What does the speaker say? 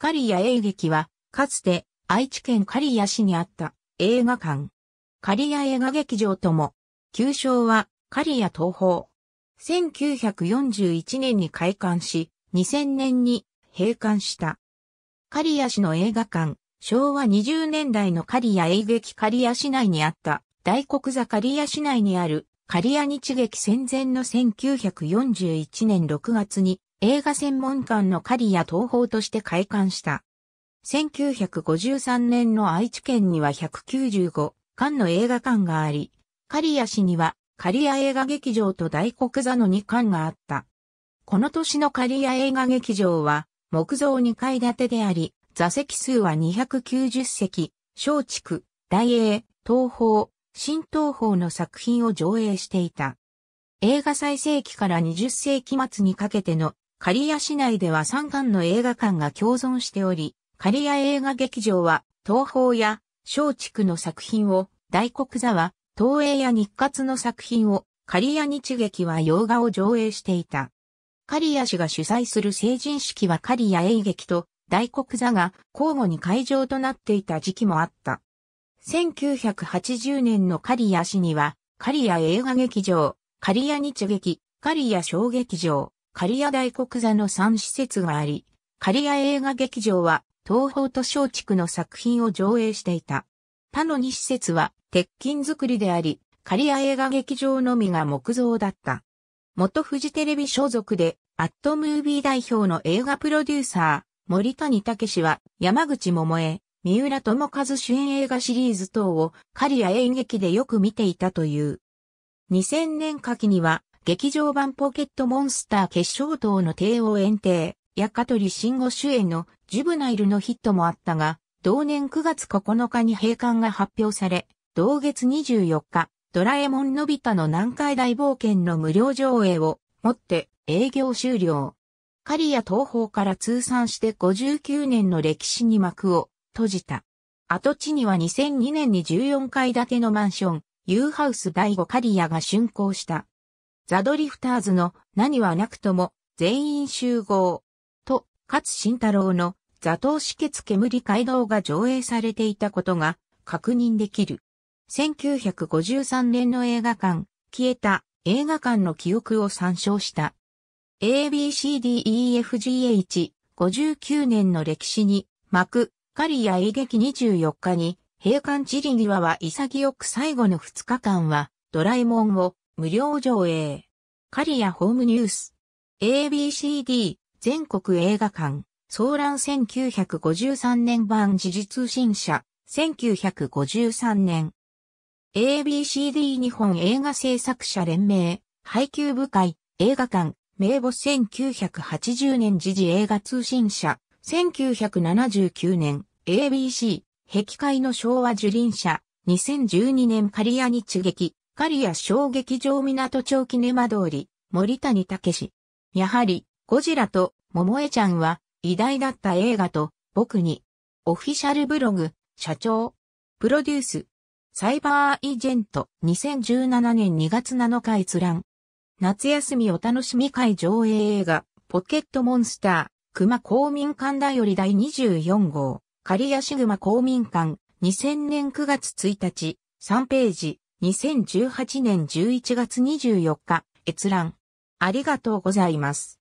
刈谷映劇は、かつて愛知県刈谷市にあった映画館。刈谷映画劇場とも、旧称は刈谷東宝。1941年に開館し、2000年に閉館した。刈谷市の映画館、昭和20年代の刈谷映劇刈谷市内にあった大黒座刈谷市内にある刈谷日劇戦前の1941年6月に映画専門館の狩谷東宝として開館した。1953年の愛知県には195館の映画館があり、狩谷市には狩谷映画劇場と大黒座の2館があった。この年の狩谷映画劇場は木造2階建てであり、座席数は290席、松竹、大英、東宝、新東宝の作品を上映していた。映画最盛期から20世紀末にかけての刈谷市内では3館の映画館が共存しており、刈谷映画劇場は、東宝や松竹の作品を、大黒座は、東映や日活の作品を、刈谷日劇は洋画を上映していた。刈谷氏が主催する成人式は刈谷映劇と大黒座が交互に会場となっていた時期もあった。1980年の刈谷市には、刈谷映画劇場、刈谷日劇、刈谷小劇場、刈谷大黒座の3施設があり、刈谷映画劇場は東方と地区の作品を上映していた。他の2施設は鉄筋作りであり、刈谷映画劇場のみが木造だった。元フジテレビ所属で、アットムービー代表の映画プロデューサー、森谷武氏は山口桃江、三浦智和主演映画シリーズ等を刈谷演劇でよく見ていたという。2000年夏季には劇場版ポケットモンスター決勝等の帝王園庭や香取慎吾主演のジュブナイルのヒットもあったが、同年9月9日に閉館が発表され、同月24日、ドラえもんのび太の南海大冒険の無料上映をもって営業終了。カリア東方から通算して59年の歴史に幕を閉じた。跡地には2002年に14階建てのマンション、ユーハウス第5カリアが竣工した。ザ・ドリフターズの何はなくとも全員集合と勝慎太郎の座頭止血煙街道が上映されていたことが確認できる。1953年の映画館、消えた映画館の記憶を参照した。ABCDEFGH59 年の歴史に幕、狩りや映劇24日に、閉館チリ際は潔く最後の2日間は、ドラえもんを無料上映。カリアホームニュース。ABCD、全国映画館。騒乱1953年版時事通信社。1953年。ABCD 日本映画制作者連盟、配給部会、映画館、名簿1980年時事映画通信社、1979年、ABC、壁界の昭和樹林社、2012年カリア日劇、刈谷小劇場港町キネマ通り、森谷武史。やはり、ゴジラと、桃江ちゃんは、偉大だった映画と、僕に、オフィシャルブログ、社長、プロデュース、サイバーイジェント、2017年2月7日閲覧。夏休みお楽しみ会上映映画、ポケットモンスター、熊公民館だより第24号、刈谷グマ公民館、2000年9月1日、3ページ、2018年11月24日、閲覧。ありがとうございます。